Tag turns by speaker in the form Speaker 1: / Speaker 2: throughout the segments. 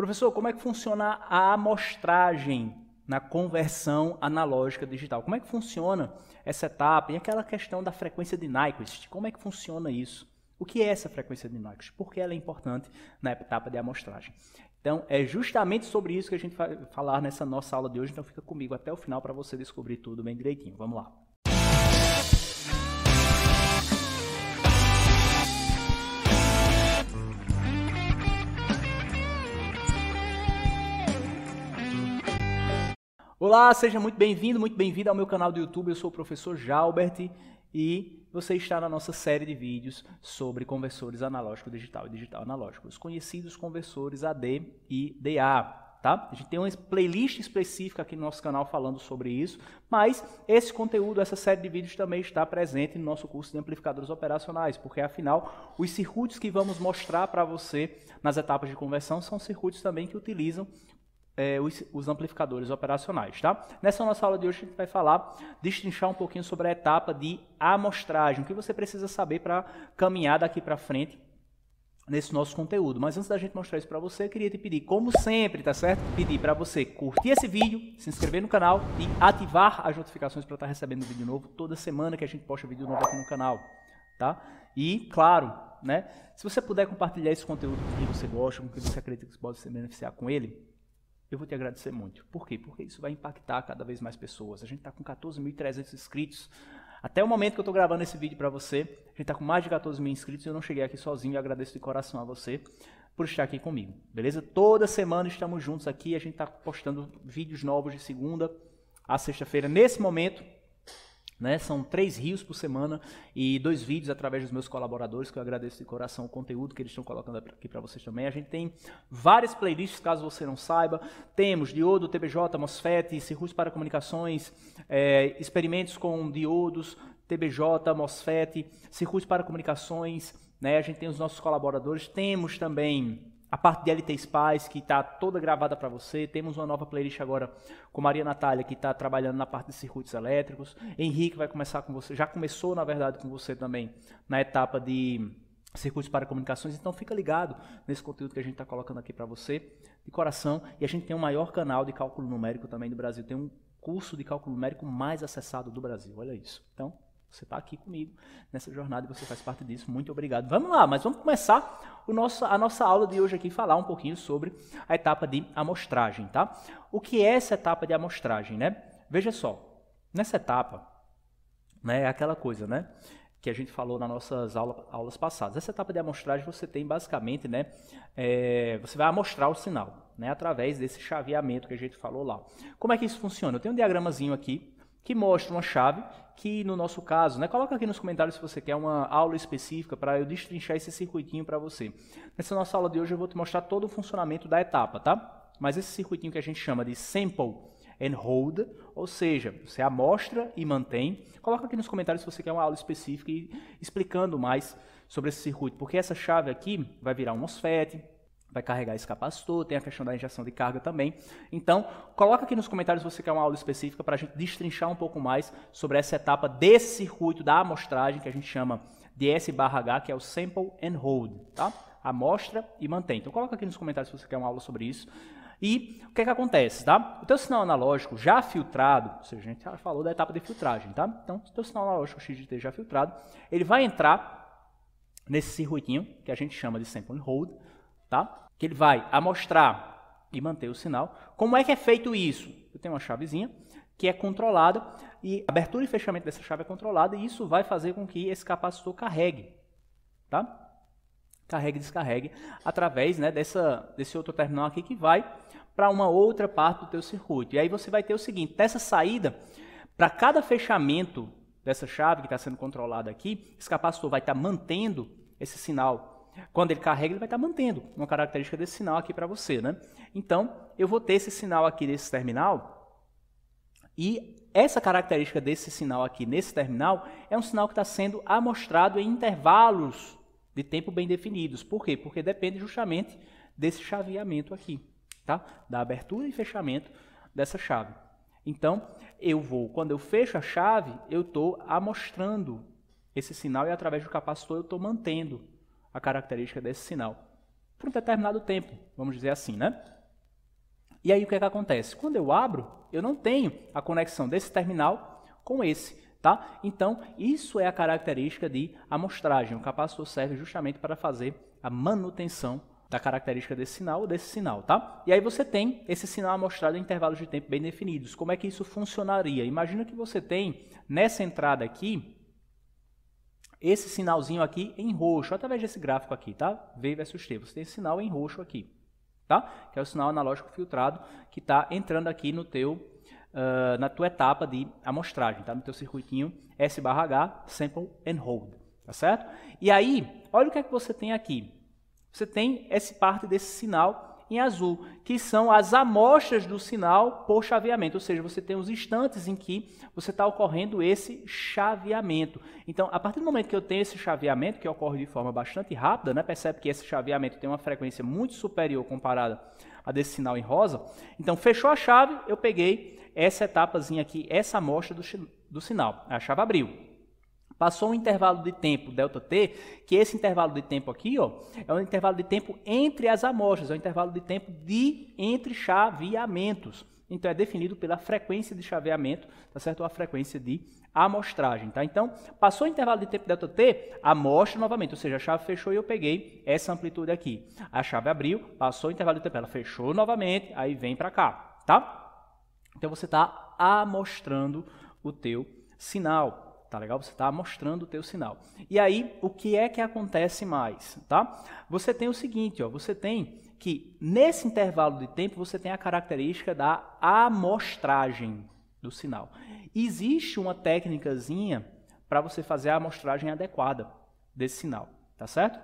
Speaker 1: Professor, como é que funciona a amostragem na conversão analógica digital? Como é que funciona essa etapa? E aquela questão da frequência de Nyquist, como é que funciona isso? O que é essa frequência de Nyquist? Por que ela é importante na etapa de amostragem? Então, é justamente sobre isso que a gente vai falar nessa nossa aula de hoje. Então, fica comigo até o final para você descobrir tudo bem direitinho. Vamos lá. Olá, seja muito bem-vindo, muito bem-vinda ao meu canal do YouTube. Eu sou o professor Jalbert e você está na nossa série de vídeos sobre conversores analógico digital e digital analógico, os conhecidos conversores AD e DA, tá? A gente tem uma playlist específica aqui no nosso canal falando sobre isso, mas esse conteúdo, essa série de vídeos também está presente no nosso curso de amplificadores operacionais, porque afinal, os circuitos que vamos mostrar para você nas etapas de conversão são circuitos também que utilizam é, os, os, amplificadores operacionais, tá? Nessa nossa aula de hoje a gente vai falar, destrinchar um pouquinho sobre a etapa de amostragem, o que você precisa saber para caminhar daqui para frente nesse nosso conteúdo. Mas antes da gente mostrar isso para você, eu queria te pedir, como sempre, tá certo? Pedir para você curtir esse vídeo, se inscrever no canal e ativar as notificações para estar tá recebendo vídeo novo toda semana que a gente posta vídeo novo aqui no canal, tá? E, claro, né? Se você puder compartilhar esse conteúdo com quem você gosta, com quem você acredita que pode se beneficiar com ele, eu vou te agradecer muito. Por quê? Porque isso vai impactar cada vez mais pessoas. A gente está com 14.300 inscritos. Até o momento que eu estou gravando esse vídeo para você, a gente está com mais de 14 mil inscritos. Eu não cheguei aqui sozinho. Eu agradeço de coração a você por estar aqui comigo. Beleza? Toda semana estamos juntos aqui. A gente está postando vídeos novos de segunda a sexta-feira. Nesse momento, né? São três rios por semana e dois vídeos através dos meus colaboradores, que eu agradeço de coração o conteúdo que eles estão colocando aqui para vocês também. A gente tem várias playlists, caso você não saiba. Temos diodo, TBJ, MOSFET, circuitos para comunicações, é, experimentos com diodos, TBJ, MOSFET, circuitos para comunicações. Né? A gente tem os nossos colaboradores. Temos também a parte de LT Spice, que está toda gravada para você. Temos uma nova playlist agora com Maria Natália, que está trabalhando na parte de circuitos elétricos. Henrique vai começar com você, já começou, na verdade, com você também, na etapa de circuitos para comunicações. Então, fica ligado nesse conteúdo que a gente está colocando aqui para você, de coração. E a gente tem o maior canal de cálculo numérico também do Brasil. Tem um curso de cálculo numérico mais acessado do Brasil. Olha isso. Então, você está aqui comigo nessa jornada e você faz parte disso. Muito obrigado. Vamos lá, mas vamos começar o nosso, a nossa aula de hoje aqui, falar um pouquinho sobre a etapa de amostragem, tá? O que é essa etapa de amostragem, né? Veja só, nessa etapa, né, é aquela coisa, né? Que a gente falou nas nossas aula, aulas passadas. Essa etapa de amostragem você tem basicamente, né? É, você vai amostrar o sinal, né? Através desse chaveamento que a gente falou lá. Como é que isso funciona? Eu tenho um diagramazinho aqui que mostra uma chave que no nosso caso, né, coloca aqui nos comentários se você quer uma aula específica para eu destrinchar esse circuitinho para você. Nessa nossa aula de hoje eu vou te mostrar todo o funcionamento da etapa, tá? Mas esse circuitinho que a gente chama de sample and hold, ou seja, você amostra e mantém. Coloca aqui nos comentários se você quer uma aula específica explicando mais sobre esse circuito, porque essa chave aqui vai virar um MOSFET, vai carregar esse capacitor, tem a questão da injeção de carga também. Então, coloca aqui nos comentários se você quer uma aula específica para a gente destrinchar um pouco mais sobre essa etapa desse circuito da amostragem, que a gente chama de S/H, que é o Sample and Hold, tá? Amostra e mantém. Então, coloca aqui nos comentários se você quer uma aula sobre isso. E o que é que acontece, tá? O teu sinal analógico já filtrado, ou seja, a gente já falou da etapa de filtragem, tá? Então, o teu sinal analógico XGT já filtrado, ele vai entrar nesse circuitinho que a gente chama de sample and hold, tá? Que ele vai amostrar e manter o sinal. Como é que é feito isso? Eu tenho uma chavezinha que é controlada e abertura e fechamento dessa chave é controlada e isso vai fazer com que esse capacitor carregue, tá? Carregue e descarregue através né, dessa, desse outro terminal aqui que vai para uma outra parte do teu circuito. E aí você vai ter o seguinte, dessa saída, para cada fechamento dessa chave que está sendo controlada aqui, esse capacitor vai estar tá mantendo esse sinal quando ele carrega, ele vai estar mantendo uma característica desse sinal aqui para você. Né? Então, eu vou ter esse sinal aqui nesse terminal, e essa característica desse sinal aqui nesse terminal é um sinal que está sendo amostrado em intervalos de tempo bem definidos. Por quê? Porque depende justamente desse chaveamento aqui, tá? da abertura e fechamento dessa chave. Então, eu vou, quando eu fecho a chave, eu estou amostrando esse sinal e através do capacitor eu estou mantendo a característica desse sinal. Por um determinado tempo, vamos dizer assim, né? E aí o que, é que acontece? Quando eu abro, eu não tenho a conexão desse terminal com esse, tá? Então, isso é a característica de amostragem. O capacitor serve justamente para fazer a manutenção da característica desse sinal ou desse sinal, tá? E aí você tem esse sinal amostrado em intervalos de tempo bem definidos. Como é que isso funcionaria? Imagina que você tem nessa entrada aqui esse sinalzinho aqui em roxo, através desse gráfico aqui, tá? V versus T, você tem esse sinal em roxo aqui, tá? Que é o sinal analógico filtrado que está entrando aqui no teu, uh, na tua etapa de amostragem, tá? No teu circuitinho S barra H, Sample and Hold, tá certo? E aí, olha o que é que você tem aqui. Você tem essa parte desse sinal em azul, que são as amostras do sinal por chaveamento, ou seja, você tem os instantes em que você está ocorrendo esse chaveamento. Então, a partir do momento que eu tenho esse chaveamento, que ocorre de forma bastante rápida, né, percebe que esse chaveamento tem uma frequência muito superior comparada a desse sinal em rosa. Então, fechou a chave, eu peguei essa etapazinha aqui, essa amostra do, do sinal, a chave abriu. Passou um intervalo de tempo, delta T, que esse intervalo de tempo aqui ó, é um intervalo de tempo entre as amostras, é um intervalo de tempo de entre chaveamentos. Então é definido pela frequência de chaveamento, tá certo? Ou a frequência de amostragem, tá? Então, passou o intervalo de tempo delta T, amostra novamente, ou seja, a chave fechou e eu peguei essa amplitude aqui. A chave abriu, passou o intervalo de tempo, ela fechou novamente, aí vem para cá, tá? Então você está amostrando o teu sinal, tá legal? Você está mostrando o teu sinal. E aí, o que é que acontece mais, tá? Você tem o seguinte, ó, você tem que nesse intervalo de tempo você tem a característica da amostragem do sinal. Existe uma técnicazinha para você fazer a amostragem adequada desse sinal, tá certo?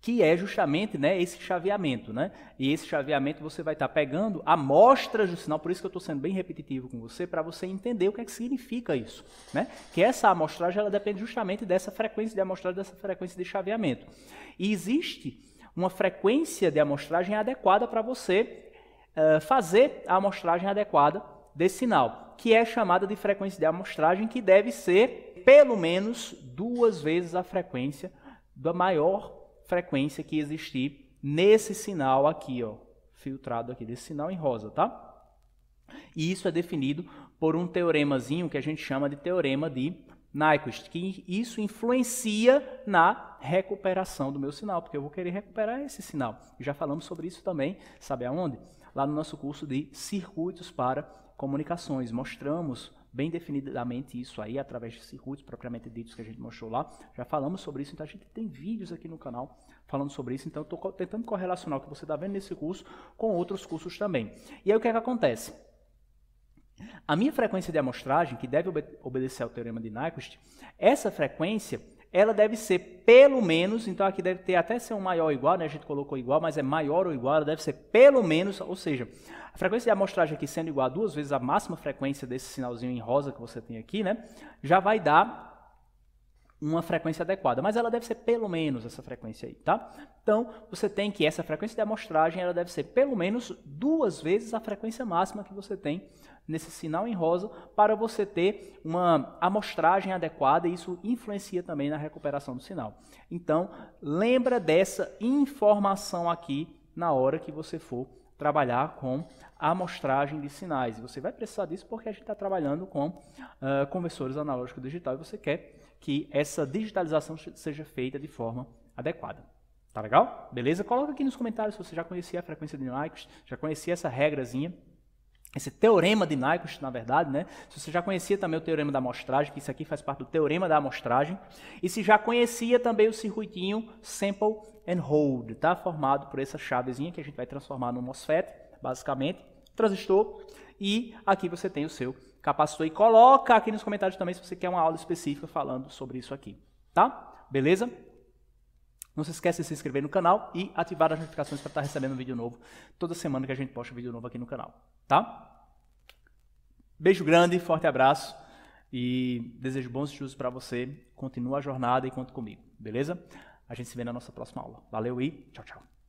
Speaker 1: que é justamente né, esse chaveamento. Né? E esse chaveamento você vai estar tá pegando amostras do sinal, por isso que eu estou sendo bem repetitivo com você, para você entender o que, é que significa isso. Né? Que essa amostragem ela depende justamente dessa frequência de amostragem, dessa frequência de chaveamento. E existe uma frequência de amostragem adequada para você uh, fazer a amostragem adequada desse sinal, que é chamada de frequência de amostragem, que deve ser pelo menos duas vezes a frequência da maior frequência que existir nesse sinal aqui, ó, filtrado aqui, desse sinal em rosa, tá? E isso é definido por um teoremazinho que a gente chama de teorema de Nyquist, que isso influencia na recuperação do meu sinal, porque eu vou querer recuperar esse sinal. Já falamos sobre isso também, sabe aonde? Lá no nosso curso de circuitos para comunicações, mostramos bem definidamente isso aí, através de circuitos propriamente ditos que a gente mostrou lá. Já falamos sobre isso, então a gente tem vídeos aqui no canal falando sobre isso, então estou tentando correlacionar o que você está vendo nesse curso com outros cursos também. E aí o que, é que acontece? A minha frequência de amostragem, que deve obedecer ao teorema de Nyquist, essa frequência ela deve ser pelo menos, então aqui deve ter até ser um maior ou igual, né? A gente colocou igual, mas é maior ou igual, ela deve ser pelo menos, ou seja, a frequência de amostragem aqui sendo igual a duas vezes a máxima frequência desse sinalzinho em rosa que você tem aqui, né? Já vai dar uma frequência adequada, mas ela deve ser pelo menos essa frequência aí, tá? Então, você tem que essa frequência de amostragem, ela deve ser pelo menos duas vezes a frequência máxima que você tem nesse sinal em rosa para você ter uma amostragem adequada e isso influencia também na recuperação do sinal. Então, lembra dessa informação aqui na hora que você for trabalhar com amostragem de sinais. E você vai precisar disso porque a gente está trabalhando com uh, conversores analógicos digital e você quer que essa digitalização seja feita de forma adequada. Tá legal? Beleza? Coloca aqui nos comentários se você já conhecia a frequência de likes, já conhecia essa regrazinha esse teorema de Nyquist, na verdade, né? Se você já conhecia também o teorema da amostragem, que isso aqui faz parte do teorema da amostragem, e se já conhecia também o circuitinho sample and hold, tá? Formado por essa chavezinha que a gente vai transformar no MOSFET, basicamente, transistor, e aqui você tem o seu capacitor. E coloca aqui nos comentários também se você quer uma aula específica falando sobre isso aqui, tá? Beleza? Não se esqueça de se inscrever no canal e ativar as notificações para estar tá recebendo um vídeo novo toda semana que a gente posta um vídeo novo aqui no canal, tá? Beijo grande, forte abraço e desejo bons estudos para você. Continua a jornada e conta comigo, beleza? A gente se vê na nossa próxima aula. Valeu e tchau, tchau.